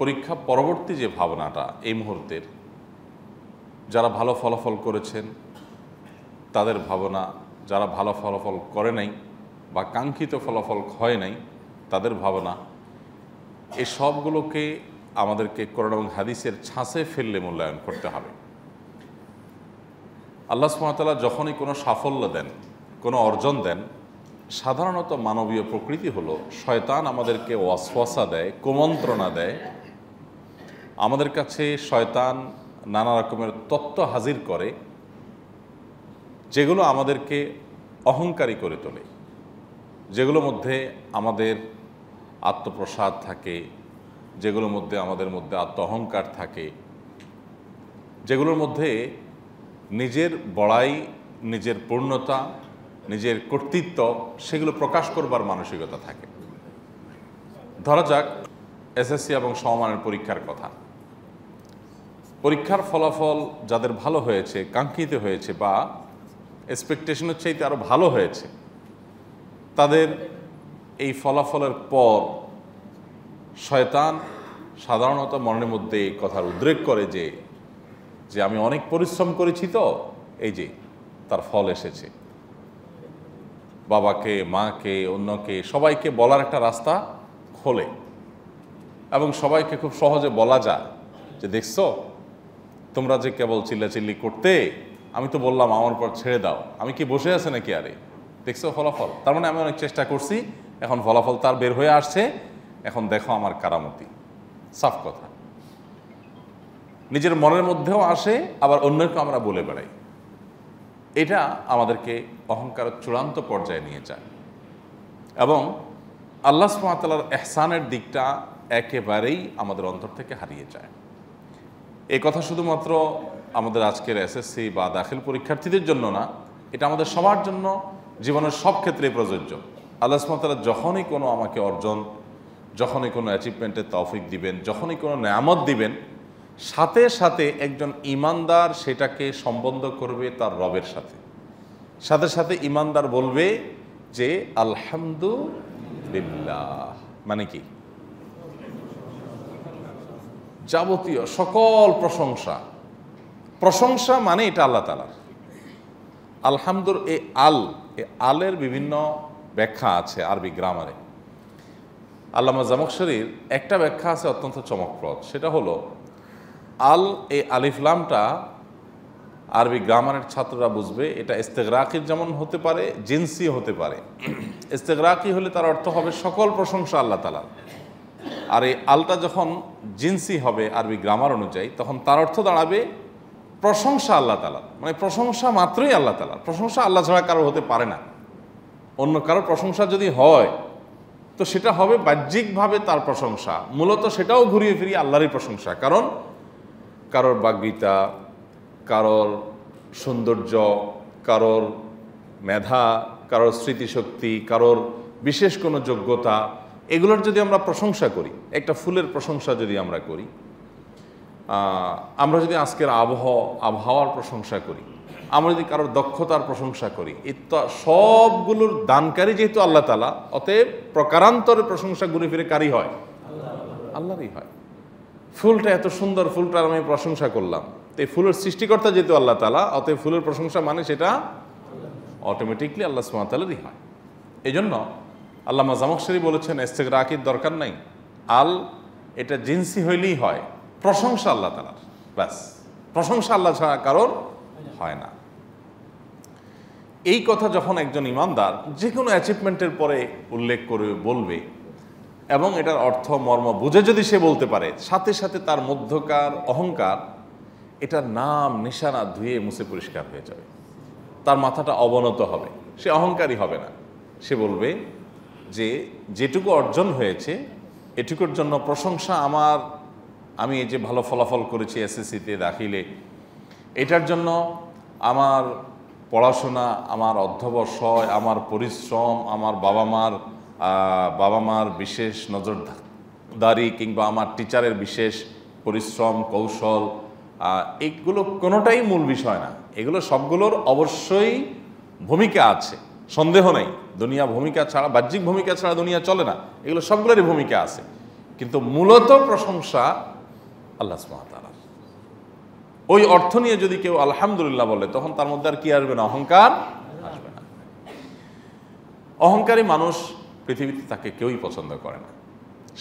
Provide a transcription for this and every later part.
পরীক্ষা পরবর্তী যে ভাবনাটা এই মুহূর্তের যারা ভালো ফলাফল করেছেন তাদের ভাবনা যারা ভালো ফলাফল করে নাই বা কাঙ্ক্ষিত ফলাফল হয় নাই তাদের ভাবনা এই সবগুলোকে আমাদেরকে করোনা এবং হাদিসের ছাঁচে ফেললে মূল্যায়ন করতে হবে আল্লাহ সুমতলা যখনই কোনো সাফল্য দেন কোনো অর্জন দেন সাধারণত মানবীয় প্রকৃতি হলো শয়তান আমাদেরকে ওয়াসওয়াসা দেয় কুমন্ত্রণা দেয় আমাদের কাছে শয়তান নানা রকমের তত্ত্ব হাজির করে যেগুলো আমাদেরকে অহংকারী করে তোলে যেগুলোর মধ্যে আমাদের আত্মপ্রসাদ থাকে যেগুলোর মধ্যে আমাদের মধ্যে আত্ম অহংকার থাকে যেগুলোর মধ্যে নিজের বড়াই নিজের পূর্ণতা নিজের কর্তৃত্ব সেগুলো প্রকাশ করবার মানসিকতা থাকে ধরা যাক এসএসসি এবং সমমানের পরীক্ষার কথা পরীক্ষার ফলাফল যাদের ভালো হয়েছে কাঙ্ক্ষিত হয়েছে বা এক্সপেকটেশনের চাইতে আরও ভালো হয়েছে তাদের এই ফলাফলের পর শয়তান সাধারণত মনের মধ্যে এই কথার উদ্রেক করে যে যে আমি অনেক পরিশ্রম করেছি তো এই যে তার ফল এসেছে বাবাকে মাকে অন্যকে সবাইকে বলার একটা রাস্তা খোলে এবং সবাইকে খুব সহজে বলা যায় যে দেখছো তোমরা যে কেবল চিল্লাচিল্লি করতে আমি তো বললাম আমার পর ছেড়ে দাও আমি কি বসে আছে নাকি আরে দেখছো ফলাফল তার মানে আমি অনেক চেষ্টা করছি এখন ফলাফল তার বের হয়ে আসছে এখন দেখো আমার কারামতি সাফ কথা নিজের মনের মধ্যেও আসে আবার অন্যকে আমরা বলে বেড়াই এটা আমাদেরকে অহংকার চূড়ান্ত পর্যায়ে নিয়ে যায় এবং আল্লাহ সুমাতালার এহসানের দিকটা একেবারেই আমাদের অন্তর থেকে হারিয়ে যায় এ কথা শুধুমাত্র আমাদের আজকের এসএসসি বা দাখিল পরীক্ষার্থীদের জন্য না এটা আমাদের সবার জন্য জীবনের সব ক্ষেত্রে প্রযোজ্য আল্লাহ সুমতালা যখনই কোনো আমাকে অর্জন যখনই কোনো অ্যাচিভমেন্টের তৌফিক দিবেন যখনই কোনো নেয়ামত দিবেন সাথে সাথে একজন ইমানদার সেটাকে সম্বন্ধ করবে তার রবের সাথে সাথে সাথে ইমানদার বলবে যে আলহামদুলিল্লাহ মানে কি যাবতীয় সকল প্রশংসা প্রশংসা মানে এটা আল্লাহ তালার আলহামদুর এ আল এ আলের বিভিন্ন ব্যাখ্যা আছে আরবি গ্রামারে আল্লামা জামকশরীর একটা ব্যাখ্যা আছে অত্যন্ত চমকপ্রদ সেটা হলো আল এ আলিফলামটা আরবি গ্রামারের ছাত্ররা বুঝবে এটা ইস্তেগরাকির যেমন হতে পারে জিন্সি হতে পারে ইস্তেগরাকি হলে তার অর্থ হবে সকল প্রশংসা আল্লাহ তালার আর এই আলটা যখন জিন্সি হবে আরবি গ্রামার অনুযায়ী তখন তার অর্থ দাঁড়াবে প্রশংসা আল্লাহ তালার মানে প্রশংসা মাত্রই আল্লাহ তালার প্রশংসা আল্লাহ ছাড়া কারো হতে পারে না অন্য কারো প্রশংসা যদি হয় তো সেটা হবে বাহ্যিকভাবে তার প্রশংসা মূলত সেটাও ঘুরিয়ে ফিরিয়ে আল্লাহরই প্রশংসা কারণ কারোর বাগ্বিতা কারোর সৌন্দর্য কারোর মেধা কারোর স্মৃতিশক্তি কারোর বিশেষ কোনো যোগ্যতা এগুলোর যদি আমরা প্রশংসা করি একটা ফুলের প্রশংসা যদি আমরা করি আমরা যদি আজকের আবহাওয়া আবহাওয়ার প্রশংসা করি আমরা যদি কারোর দক্ষতার প্রশংসা করি ইত্যা সবগুলোর দানকারী যেহেতু আল্লাহ তালা অতএব প্রকারান্তরে প্রশংসা ঘুরে ফিরে কারি হয় আল্লাহরই হয় ফুলটা এত সুন্দর ফুলটার আমি প্রশংসা করলাম তো এই ফুলের সৃষ্টিকর্তা যেহেতু আল্লাহ তালা অতএব ফুলের প্রশংসা মানে সেটা অটোমেটিকলি আল্লাহ সুমাতালেরই হয় এই জন্য আল্লামা জামকশরী বলেছেন এস্তেক রাকির দরকার নাই আল এটা জিন্সি হইলেই হয় প্রশংসা আল্লাহ তালার ব্যাস প্রশংসা আল্লাহ ছাড়া কারণ হয় না এই কথা যখন একজন ইমানদার যে কোনো অ্যাচিভমেন্টের পরে উল্লেখ করে বলবে এবং এটার অর্থ মর্ম বুঝে যদি সে বলতে পারে সাথে সাথে তার মধ্যকার অহংকার এটার নাম নিশানা ধুয়ে মুছে পরিষ্কার হয়ে যাবে তার মাথাটা অবনত হবে সে অহংকারী হবে না সে বলবে যে যেটুকু অর্জন হয়েছে এটুকুর জন্য প্রশংসা আমার আমি এই যে ভালো ফলাফল করেছি এসএসসিতে দাখিলে এটার জন্য আমার পড়াশোনা আমার অধ্যবসায় আমার পরিশ্রম আমার বাবা মার বাবা মার বিশেষ নজরদারি কিংবা আমার টিচারের বিশেষ পরিশ্রম কৌশল এগুলো কোনোটাই মূল বিষয় না এগুলো সবগুলোর অবশ্যই ভূমিকা আছে সন্দেহ নাই দুনিয়া ভূমিকা ছাড়া বাহ্যিক ভূমিকা ছাড়া দুনিয়া চলে না এগুলো সবগুলোরই ভূমিকা আছে কিন্তু মূলত প্রশংসা আল্লাহ সুমাতালার ওই অর্থ নিয়ে যদি কেউ আলহামদুলিল্লাহ বলে তখন তার মধ্যে আর কি আসবে না অহংকার আসবে না অহংকারী মানুষ পৃথিবীতে তাকে কেউই পছন্দ করে না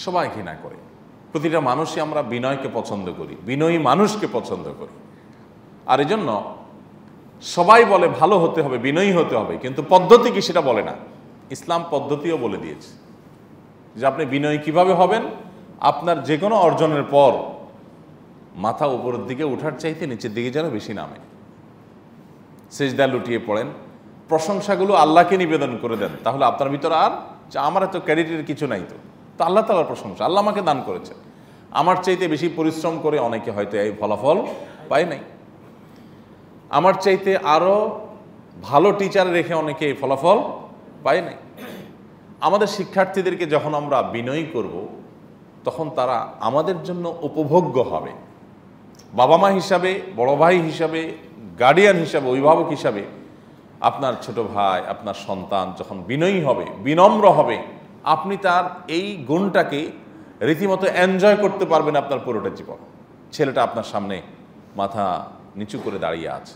সবাই ঘৃণা করে প্রতিটা মানুষই আমরা বিনয়কে পছন্দ করি বিনয়ী মানুষকে পছন্দ করি আর এজন্য সবাই বলে ভালো হতে হবে বিনয়ী হতে হবে কিন্তু পদ্ধতি কি সেটা বলে না ইসলাম পদ্ধতিও বলে দিয়েছে যে আপনি বিনয়ী কিভাবে হবেন আপনার যে কোনো অর্জনের পর মাথা উপরের দিকে ওঠার চাইতে নিচের দিকে যেন বেশি নামে সেজদা লুটিয়ে পড়েন প্রশংসাগুলো আল্লাহকে নিবেদন করে দেন তাহলে আপনার ভিতর আর যে আমার এত ক্যারিটের কিছু নাই তো তো আল্লাহ তালার প্রশংসা আল্লাহ আমাকে দান করেছে আমার চাইতে বেশি পরিশ্রম করে অনেকে হয়তো এই ফলাফল পায় নাই আমার চাইতে আরও ভালো টিচার রেখে অনেকে এই ফলাফল পায় নাই আমাদের শিক্ষার্থীদেরকে যখন আমরা বিনয়ী করব তখন তারা আমাদের জন্য উপভোগ্য হবে বাবা মা হিসাবে বড় ভাই হিসাবে গার্ডিয়ান হিসাবে অভিভাবক হিসাবে আপনার ছোট ভাই আপনার সন্তান যখন বিনয়ী হবে বিনম্র হবে আপনি তার এই গুণটাকে রীতিমতো এনজয় করতে পারবেন আপনার পুরোটা জীবন ছেলেটা আপনার সামনে মাথা নিচু করে দাঁড়িয়ে আছে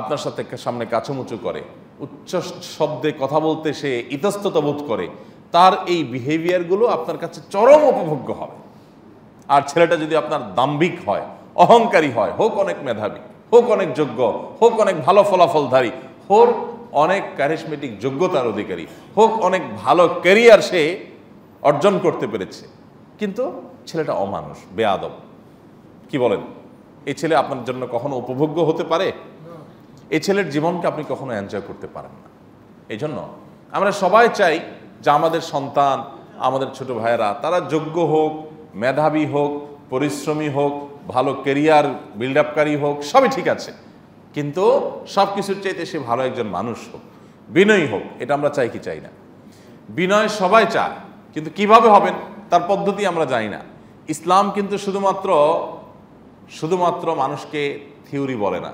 আপনার সাথে সামনে কাছুমুচু করে উচ্চ শব্দে কথা বলতে সে ইতস্তত বোধ করে তার এই বিহেভিয়ারগুলো আপনার কাছে চরম উপভোগ্য হবে আর ছেলেটা যদি আপনার দাম্ভিক হয় অহংকারী হয় হোক অনেক মেধাবী হোক অনেক যোগ্য হোক অনেক ভালো ফলাফলধারী হোক অনেক ক্যারিসমেটিক যোগ্যতার অধিকারী হোক অনেক ভালো ক্যারিয়ার সে অর্জন করতে পেরেছে কিন্তু ছেলেটা অমানুষ বেয়াদব কি বলেন এই ছেলে আপনার জন্য কখনো উপভোগ্য হতে পারে এই ছেলের জীবনকে আপনি কখনো এনজয় করতে পারেন না এই জন্য আমরা সবাই চাই যে আমাদের সন্তান আমাদের ছোট ভাইয়েরা তারা যোগ্য হোক মেধাবী হোক পরিশ্রমী হোক ভালো কেরিয়ার বিল্ড আপকারী হোক সবই ঠিক আছে কিন্তু সব কিছুর চাইতে সে ভালো একজন মানুষ হোক বিনয়ী হোক এটা আমরা চাই কি চাই না বিনয় সবাই চায় কিন্তু কিভাবে হবেন তার পদ্ধতি আমরা জানি না ইসলাম কিন্তু শুধুমাত্র শুধুমাত্র মানুষকে থিওরি বলে না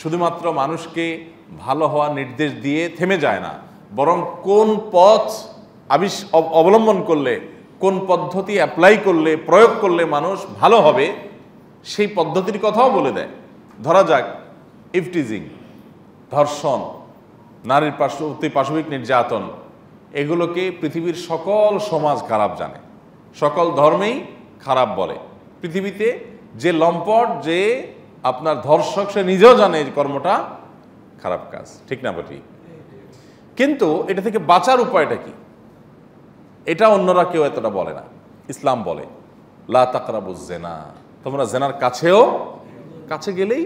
শুধুমাত্র মানুষকে ভালো হওয়া নির্দেশ দিয়ে থেমে যায় না বরং কোন পথ আবিষ অবলম্বন করলে কোন পদ্ধতি অ্যাপ্লাই করলে প্রয়োগ করলে মানুষ ভালো হবে সেই পদ্ধতির কথাও বলে দেয় ধরা যাক ইফটিজিং ধর্ষণ নারীর পার্শ্ব অতি পাশবিক নির্যাতন এগুলোকে পৃথিবীর সকল সমাজ খারাপ জানে সকল ধর্মেই খারাপ বলে পৃথিবীতে যে লম্পট যে আপনার ধর্ষক সে নিজেও জানে এই কর্মটা খারাপ কাজ ঠিক না বটি কিন্তু এটা থেকে বাঁচার উপায়টা কি এটা অন্যরা কেউ এতটা বলে না ইসলাম বলে লা তাকরাবু জেনা তোমরা জেনার কাছেও কাছে গেলেই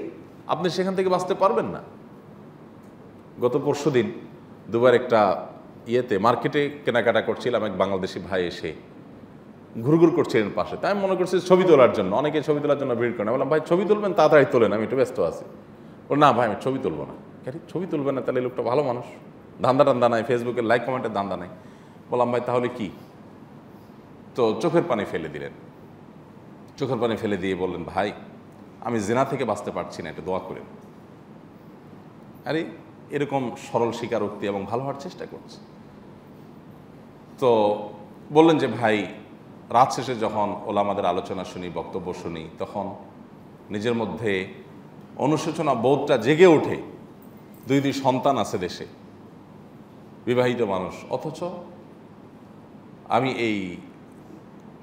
আপনি সেখান থেকে বাঁচতে পারবেন না গত পরশু দিন দুবার একটা ইয়েতে মার্কেটে কেনাকাটা করছিলাম এক বাংলাদেশি ভাই এসে ঘুরঘুর করছিলেন পাশে তাই মনে করছি ছবি তোলার জন্য অনেকে ছবি তোলার জন্য ভিড় করেন বললাম ভাই ছবি তুলবেন তাড়াতাড়ি তোলেন আমি একটু ব্যস্ত আছি ও না ভাই আমি ছবি তুলবো না কেন ছবি তুলবে না তাহলে লোকটা ভালো মানুষ ধান্দা টান্দা নাই ফেসবুকে লাইক কমেন্টের ধান্দা নাই বললাম ভাই তাহলে কি তো চোখের পানি ফেলে দিলেন চোখের পানি ফেলে দিয়ে বললেন ভাই আমি জেনা থেকে বাঁচতে পারছি না এটা দোয়া করেন আরে এরকম সরল স্বীকারোক্তি এবং ভালো হওয়ার চেষ্টা করছে তো বললেন যে ভাই রাত শেষে যখন ওলামাদের আলোচনা শুনি বক্তব্য শুনি তখন নিজের মধ্যে অনুশোচনা বোধটা জেগে ওঠে দুই দুই সন্তান আছে দেশে বিবাহিত মানুষ অথচ আমি এই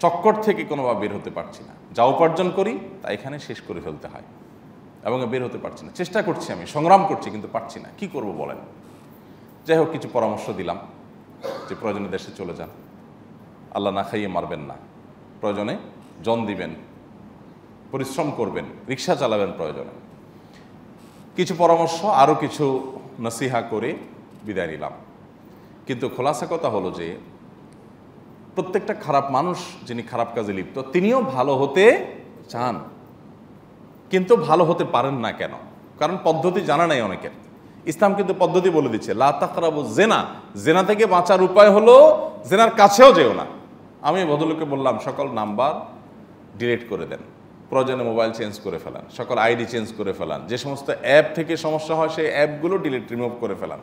চক্কর থেকে কোনোভাবে বের হতে পারছি না যা উপার্জন করি তা এখানে শেষ করে ফেলতে হয় এবং বের হতে পারছি না চেষ্টা করছি আমি সংগ্রাম করছি কিন্তু পারছি না কি করব বলেন যাই হোক কিছু পরামর্শ দিলাম যে প্রয়োজনে দেশে চলে যান আল্লাহ না খাইয়ে মারবেন না প্রয়োজনে জন দিবেন পরিশ্রম করবেন রিক্সা চালাবেন প্রয়োজনে কিছু পরামর্শ আরও কিছু নসিহা করে বিদায় নিলাম কিন্তু খোলাসা কথা হলো যে প্রত্যেকটা খারাপ মানুষ যিনি খারাপ কাজে লিপ্ত তিনিও ভালো হতে চান কিন্তু ভালো হতে পারেন না কেন কারণ পদ্ধতি জানা নাই অনেকের ইসলাম কিন্তু পদ্ধতি বলে দিচ্ছে খারাপ জেনা জেনা থেকে বাঁচার উপায় হলো জেনার কাছেও যেও না আমি ভদ্রলোককে বললাম সকল নাম্বার ডিলিট করে দেন প্রয়োজনে মোবাইল চেঞ্জ করে ফেলান সকল আইডি চেঞ্জ করে ফেলান যে সমস্ত অ্যাপ থেকে সমস্যা হয় সেই অ্যাপগুলো ডিলিট রিমুভ করে ফেলান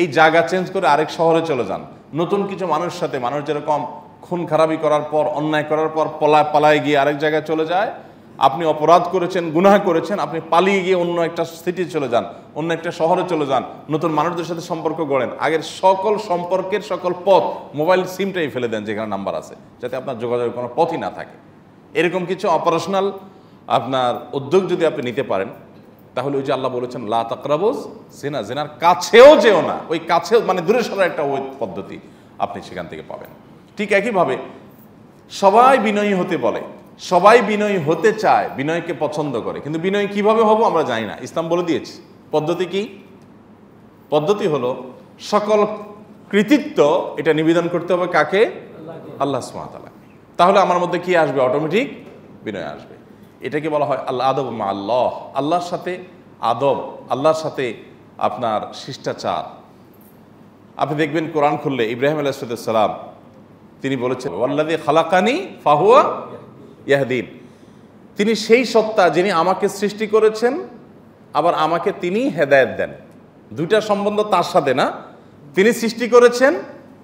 এই জায়গা চেঞ্জ করে আরেক শহরে চলে যান নতুন কিছু মানুষ সাথে মানুষ যেরকম খুন খারাপি করার পর অন্যায় করার পর পলা পালায় গিয়ে আরেক জায়গায় চলে যায় আপনি অপরাধ করেছেন গুনাহ করেছেন আপনি পালিয়ে গিয়ে অন্য একটা সিটি চলে যান অন্য একটা শহরে চলে যান নতুন মানুষদের সাথে সম্পর্ক গড়েন আগের সকল সম্পর্কের সকল পথ মোবাইল সিমটাই ফেলে দেন যেখানে নাম্বার আছে যাতে আপনার যোগাযোগের কোনো পথই না থাকে এরকম কিছু অপারেশনাল আপনার উদ্যোগ যদি আপনি নিতে পারেন তাহলে ওই যে আল্লাহ বলেছেন লা তাকরাবোজ জেনা জেনার কাছেও যেও না ওই কাছেও মানে দূরে সরার একটা ওই পদ্ধতি আপনি সেখান থেকে পাবেন ঠিক একইভাবে সবাই বিনয়ী হতে বলে সবাই বিনয়ী হতে চায় বিনয়কে পছন্দ করে কিন্তু বিনয় কিভাবে হব আমরা জানি না ইসলাম বলে দিয়েছি পদ্ধতি কি পদ্ধতি হলো সকল কৃতিত্ব এটা নিবেদন করতে হবে কাকে আল্লাহ সুমাতালা তাহলে আমার মধ্যে কি আসবে অটোমেটিক বিনয় আসবে এটাকে বলা হয় আল্লাহ আদব মা আল্লাহ আল্লাহর সাথে আদব আল্লাহর সাথে আপনার শিষ্টাচার আপনি দেখবেন কোরআন খুললে ইব্রাহিম আলাহ সালাম তিনি বলেছেন ওয়াল্লাদি খালাকানি ফাহুয়া ইয়াহদিন তিনি সেই সত্তা যিনি আমাকে সৃষ্টি করেছেন আবার আমাকে তিনি হেদায়ত দেন দুইটা সম্বন্ধ তার সাথে না তিনি সৃষ্টি করেছেন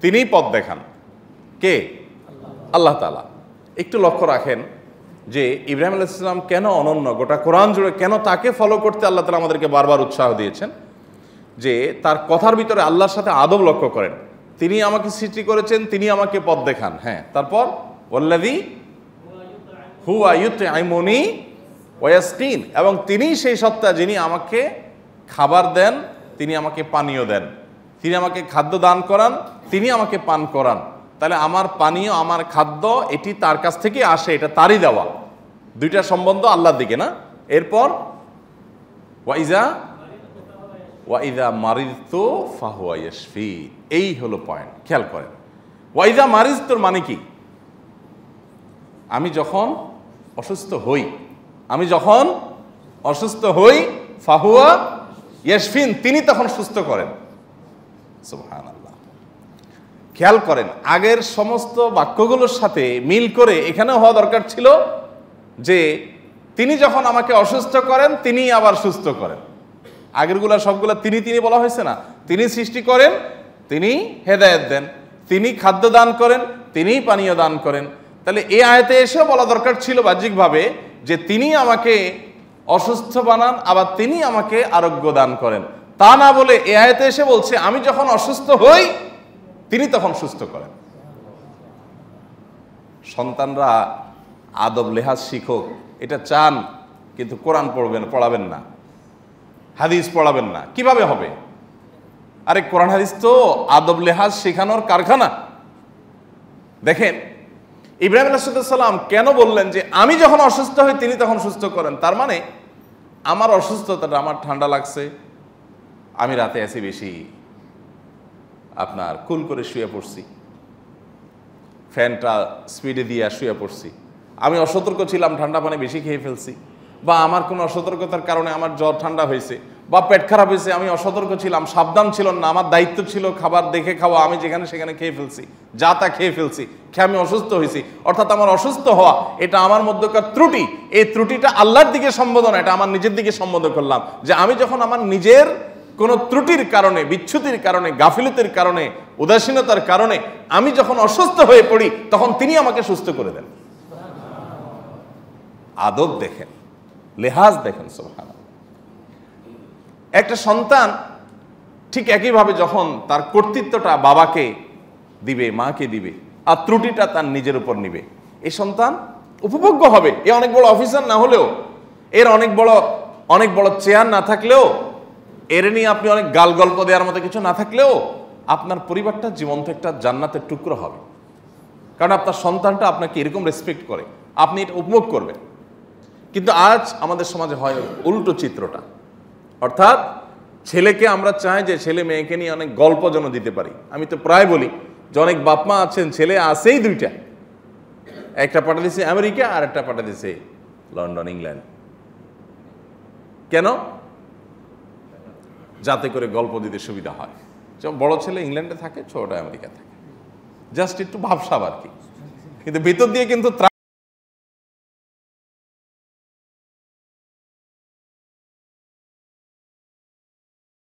তিনিই পথ দেখান কে আল্লাহ তালা একটু লক্ষ্য রাখেন যে ইব্রাহিম আল্লাহ ইসলাম কেন অনন্য গোটা কোরআন জুড়ে কেন তাকে ফলো করতে আল্লাহ তালা আমাদেরকে বারবার উৎসাহ দিয়েছেন যে তার কথার ভিতরে আল্লাহর সাথে আদব লক্ষ্য করেন তিনি আমাকে সৃষ্টি করেছেন তিনি আমাকে পথ দেখান হ্যাঁ তারপর ওল্লাদি হু আয়ুত এবং তিনি সেই সত্তা যিনি আমাকে খাবার দেন তিনি আমাকে পানীয় দেন তিনি আমাকে খাদ্য দান করান তিনি আমাকে পান করান তাহলে আমার পানীয় আমার খাদ্য এটি তার কাছ থেকে আসে এটা তারই দেওয়া দুইটা সম্বন্ধ আল্লাহর দিকে না এরপর ওয়াইজা ওয়াইজা মারিতো ফাহুয়াশফি এই হলো পয়েন্ট খেয়াল করেন ওয়াইজা মারিজ তোর মানে কি আমি যখন অসুস্থ হই আমি যখন অসুস্থ হই ফাহুয়া ইয়াসফিন তিনি তখন সুস্থ করেন খেয়াল করেন আগের সমস্ত বাক্যগুলোর সাথে মিল করে এখানে হওয়া দরকার ছিল যে তিনি যখন আমাকে অসুস্থ করেন তিনি আবার সুস্থ করেন আগেরগুলা সবগুলা তিনি তিনি বলা হয়েছে না তিনি সৃষ্টি করেন তিনি হেদায়ত দেন তিনি খাদ্য দান করেন তিনি পানীয় দান করেন তাহলে এ আয়তে এসেও বলা দরকার ছিল বাহ্যিকভাবে যে তিনি আমাকে অসুস্থ বানান আবার তিনি আমাকে আরোগ্য দান করেন তা না বলে এ আয়তে এসে বলছে আমি যখন অসুস্থ হই তিনি তখন সুস্থ করেন সন্তানরা আদব লেহাজ শিখুক এটা চান কিন্তু কোরআন পড়বেন পড়াবেন না হাদিস পড়াবেন না কিভাবে হবে আরে কোরআন হাদিস তো আদব লেহাজ শেখানোর কারখানা দেখেন ইব্রাহিম সালাম কেন বললেন যে আমি যখন অসুস্থ হই তিনি তখন সুস্থ করেন তার মানে আমার অসুস্থতাটা আমার ঠান্ডা লাগছে আমি রাতে আছি বেশি আপনার কুল করে শুয়ে পড়ছি ফ্যানটা স্পিডে দিয়ে শুয়ে পড়ছি আমি অসতর্ক ছিলাম ঠান্ডা পানি বেশি খেয়ে ফেলছি বা আমার কোনো অসতর্কতার কারণে আমার জ্বর ঠান্ডা হয়েছে বা পেট খারাপ হয়েছে আমি অসতর্ক ছিলাম সাবধান ছিল না আমার দায়িত্ব ছিল খাবার দেখে খাওয়া আমি যেখানে সেখানে খেয়ে ফেলছি যা তা খেয়ে ফেলছি খেয়ে আমি অসুস্থ হয়েছি অর্থাৎ আমার অসুস্থ হওয়া এটা আমার মধ্যকার ত্রুটি এই ত্রুটিটা আল্লাহর দিকে সম্বোধন এটা আমার নিজের দিকে সম্বোধন করলাম যে আমি যখন আমার নিজের কোনো ত্রুটির কারণে বিচ্ছুতির কারণে গাফিলতির কারণে উদাসীনতার কারণে আমি যখন অসুস্থ হয়ে পড়ি তখন তিনি আমাকে সুস্থ করে দেন আদব দেখেন লেহাজ দেখেন সোহান একটা সন্তান ঠিক একইভাবে যখন তার কর্তৃত্বটা বাবাকে দিবে মাকে দিবে আর ত্রুটিটা তার নিজের উপর নিবে এই সন্তান উপভোগ্য হবে এ অনেক বড় অফিসার না হলেও এর অনেক বড় অনেক বড় চেয়ার না থাকলেও এর নিয়ে আপনি অনেক গাল গল্প দেওয়ার মতো কিছু না থাকলেও আপনার পরিবারটা জীবন থেকে একটা জান্নাতের টুকরো হবে কারণ আপনার সন্তানটা আপনাকে এরকম রেসপেক্ট করে আপনি এটা উপভোগ করবেন কিন্তু আজ আমাদের সমাজে হয় উল্টো চিত্রটা অর্থাৎ ছেলেকে আমরা চাই যে ছেলে মেয়েকে নিয়ে অনেক গল্প যেন দিতে পারি আমি তো প্রায় বলি যে অনেক বাপমা আছেন ছেলে আসেই দুইটা একটা পাঠা দিছে আমেরিকা আর একটা পাঠা দিছে লন্ডন ইংল্যান্ড কেন যাতে করে গল্প দিতে সুবিধা হয় বড় ছেলে ইংল্যান্ডে থাকে ছোটটা আমেরিকা থাকে জাস্ট একটু ভাবসাব আর কি কিন্তু ভিতর দিয়ে কিন্তু